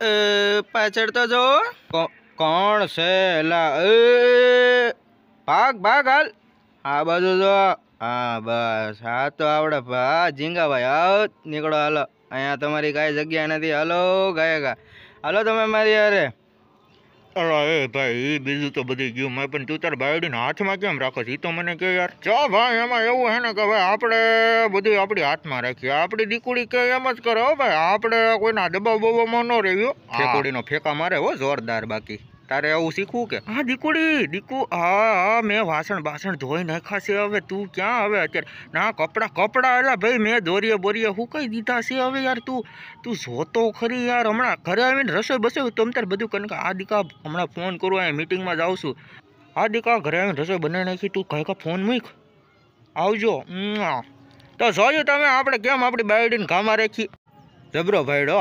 પાછળ તો જો કોણ છે લા ભાગ ભાગ હાલ આ બાજુ જો હા બસ હા તો આવડે ભા ભાઈ આવ નીકળો હાલો અહીંયા તમારી કાંઈ જગ્યા નથી હાલો ગયા ગા હાલો તમે મારી અરે અરે એ ભાઈ એ બીજું તો બધી ગયું મેં પણ તું તારા હાથમાં કેમ રાખો છો એ તો મને કહે યાર ચો ભાઈ એમાં એવું હે ને કે ભાઈ આપણે બધું આપણી હાથમાં રાખીએ આપણી દીકુડી કે એમ જ કરે હો ભાઈ આપણે કોઈના દબાવ બબાવમાં ન રહ્યું ઠેકોડીનો ફેંકા મારે હો જોરદાર બાકી તારે આવું શીખવું કે હા દીકુડી દીકુ હા હા મેં વાસણ બાસણ ધોઈ નાખ્યા છે હવે તું ક્યાં હવે અત્યારે ના કપડાં કપડાં એટલે ભાઈ મેં દોરીએ બોરીએ હું કહી દીધા છે હવે યાર તું તું જોતો ખરી યાર હમણાં ઘરે આવીને રસોઈ બસોઈ તો અત્યારે બધું કારણ કે આ દીકા હમણાં ફોન કરું અહીંયા મિટિંગમાં જાઉં છું આ દીકા ઘરે આવીને રસોઈ બનાવી નાખી તું કઈ કા ફોન મૂક આવજો તો જોયું તમે આપણે કેમ આપણી બાયડીને ઘામાં રાખી જબરો ભાઈડો